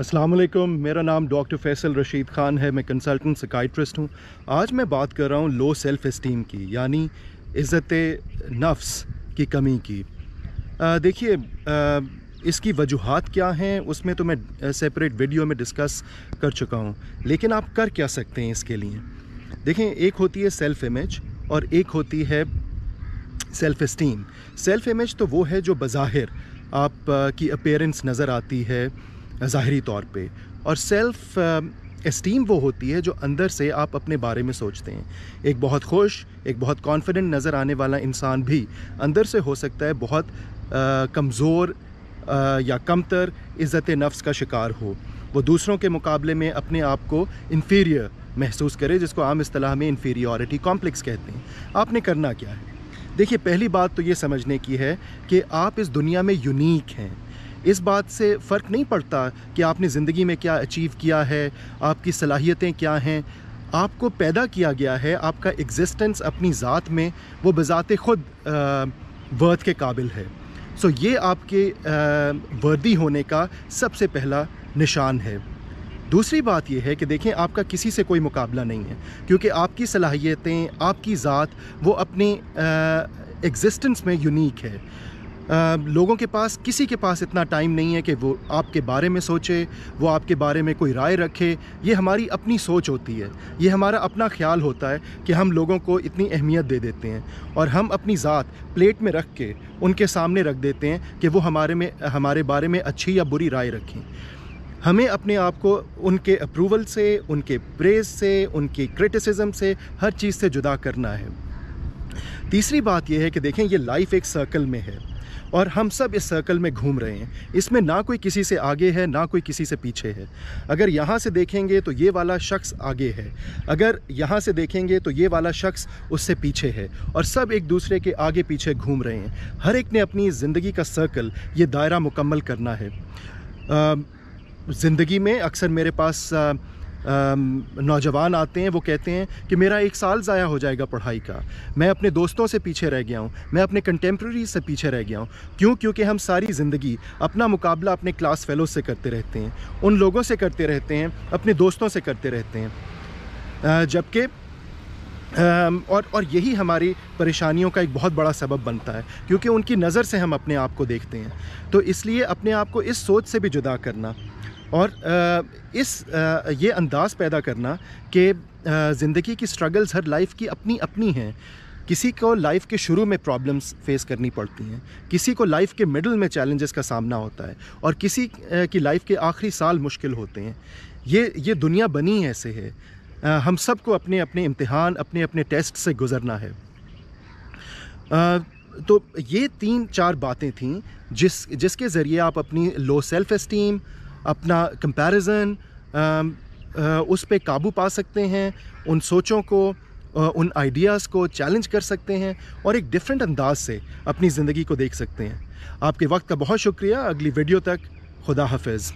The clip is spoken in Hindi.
असलम मेरा नाम डॉक्टर फैसल रशीद ख़ान है मैं कंसल्टेंट सकाइट्रिस्ट हूँ आज मैं बात कर रहा हूँ लो सेल्फ़ इस्टीम की यानी इज़्ज़त नफ्स की कमी की देखिए इसकी वजूहत क्या हैं उसमें तो मैं सेपरेट वीडियो में डिस्कस कर चुका हूँ लेकिन आप कर क्या सकते हैं इसके लिए देखें एक होती है सेल्फ़ इमेज और एक होती है सेल्फ़ इस्टीम सेल्फ़ इमेज तो वो है जो बज़ाहिर आप की अपेरेंस नज़र आती है ज़ाहरी तौर पे और सेल्फ़ इस्टीम uh, वो होती है जो अंदर से आप अपने बारे में सोचते हैं एक बहुत खुश एक बहुत कॉन्फिडेंट नज़र आने वाला इंसान भी अंदर से हो सकता है बहुत uh, कमज़ोर uh, या कमतर इज़्ज़त नफ्स का शिकार हो वो दूसरों के मुकाबले में अपने आप को इन्फीरियर महसूस करे जिसको आम असलाह में इन्फीरियॉरिटी कॉम्प्लेक्स कहते हैं आपने करना क्या है देखिए पहली बात तो ये समझने की है कि आप इस दुनिया में यूनिक हैं इस बात से फ़र्क नहीं पड़ता कि आपने ज़िंदगी में क्या अचीव किया है आपकी सलाहियतें क्या हैं आपको पैदा किया गया है आपका एग्जिस्टेंस अपनी ज़ात में वो बज़ात ख़ुद वर्थ के काबिल है सो ये आपके वर्दी होने का सबसे पहला निशान है दूसरी बात यह है कि देखें आपका किसी से कोई मुकाबला नहीं है क्योंकि आपकी सलाहियतें आपकी ज़ात वो अपने एग्जिस्टेंस में यूनिक है आ, लोगों के पास किसी के पास इतना टाइम नहीं है कि वो आपके बारे में सोचे वो आपके बारे में कोई राय रखे ये हमारी अपनी सोच होती है ये हमारा अपना ख्याल होता है कि हम लोगों को इतनी अहमियत दे देते हैं और हम अपनी ज़ात प्लेट में रख के उनके सामने रख देते हैं कि वो हमारे में हमारे बारे में अच्छी या बुरी राय रखें हमें अपने आप को उनके अप्रूवल से उनके प्रेज से उनके क्रिटिसिज्म से हर चीज़ से जुदा करना है तीसरी बात यह है कि देखें ये लाइफ एक सर्कल में है और हम सब इस सर्कल में घूम रहे हैं इसमें ना कोई किसी से आगे है ना कोई किसी से पीछे है अगर यहाँ से देखेंगे तो ये वाला शख्स आगे है अगर यहाँ से देखेंगे तो ये वाला शख्स उससे पीछे है और सब एक दूसरे के आगे पीछे घूम रहे हैं हर एक ने अपनी ज़िंदगी का सर्कल ये दायरा मुकम्मल करना है ज़िंदगी में अक्सर मेरे पास आ, नौजवान आते हैं वो कहते हैं कि मेरा एक साल ज़ाया हो जाएगा पढ़ाई का मैं अपने दोस्तों से पीछे रह गया हूँ मैं अपने कंटेम्प्रेरी से पीछे रह गया हूँ क्यों क्योंकि हम सारी ज़िंदगी अपना मुकाबला अपने क्लास फेलो से करते रहते हैं उन लोगों से करते रहते हैं अपने दोस्तों से करते रहते हैं जबकि और और यही हमारी परेशानियों का एक बहुत बड़ा सबब बनता है क्योंकि उनकी नज़र से हम अपने आप को देखते हैं तो इसलिए अपने आप को इस सोच से भी जुदा करना और इस ये अंदाज़ पैदा करना कि ज़िंदगी की स्ट्रगल्स हर लाइफ की अपनी अपनी हैं किसी को लाइफ के शुरू में प्रॉब्लम्स फेस करनी पड़ती हैं किसी को लाइफ के मिडल में चैलेंजेस का सामना होता है और किसी की लाइफ के आखिरी साल मुश्किल होते हैं ये ये दुनिया बनी ऐसे है हम सब को अपने अपने इम्तहान अपने अपने टेस्ट से गुज़रना है तो ये तीन चार बातें थीं जिस जिसके ज़रिए आप अपनी लो सेल्फ़ इस्टीम अपना कंपैरिजन um, uh, उस पर काबू पा सकते हैं उन सोचों को uh, उन आइडियाज़ को चैलेंज कर सकते हैं और एक डिफरेंट अंदाज से अपनी ज़िंदगी को देख सकते हैं आपके वक्त का बहुत शुक्रिया अगली वीडियो तक खुदा हाफिज़